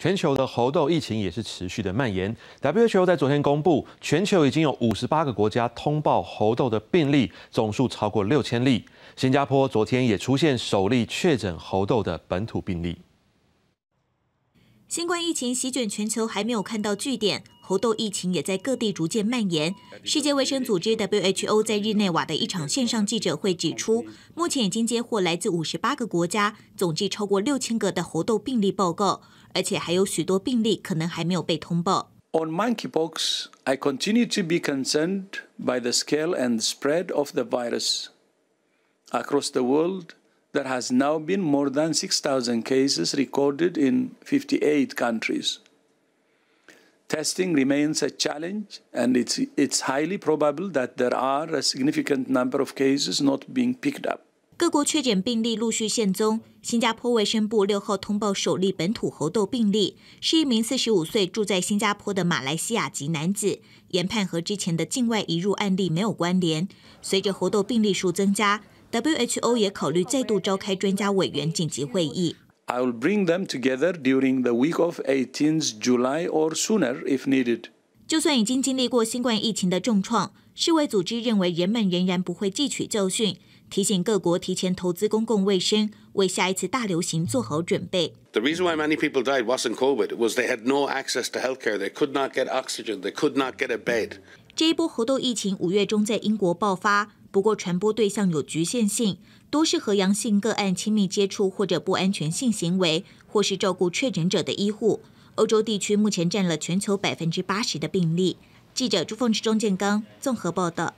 全球的猴痘疫情也是持续的蔓延。WHO 在昨天公布，全球已经有五十八个国家通报猴痘的病例，总数超过六千例。新加坡昨天也出现首例确诊猴痘的本土病例。新冠疫情席卷全球，还没有看到据点，猴痘疫情也在各地逐渐蔓延。世界卫生组织 WHO 在日内瓦的一场线上记者会指出，目前已经接获来自五十八个国家，总计超过六千个的猴痘病例报告。而且还有许多病例可能还没有被通报。On monkeypox, I continue to be concerned by the scale and spread of the virus. Across the world, there has now been more than 6,000 cases recorded in 58 countries. Testing remains a challenge, and it's, it's highly probable that there are a significant number of cases not being picked up. 各国确诊病例陆续现踪。新加坡卫生部六号通报首例本土猴痘病例，是一名四十五岁住在新加坡的马来西亚籍男子。研判和之前的境外移入案例没有关联。随着猴痘病例数增加，WHO 也考虑再度召开专家委员紧急会议。I will bring them together during the week of 18th July or sooner if needed。就算已经经历过新冠疫情的重创，世卫组织认为人们仍然不会汲取教训。提醒各国提前投资公共卫生，为下一次大流行做好准备。The reason why many people died wasn't COVID, was they had no access to healthcare, they could not get oxygen, they could not get a bed. 这一波猴痘疫情五月中在英国爆发，不过传播对象有局限性，多是和阳性个案亲密接触或者不安全性行为，或是照顾确诊者的医护。欧洲地区目前占了全球百分之八十的病例。记者朱凤池、钟建刚综合报道。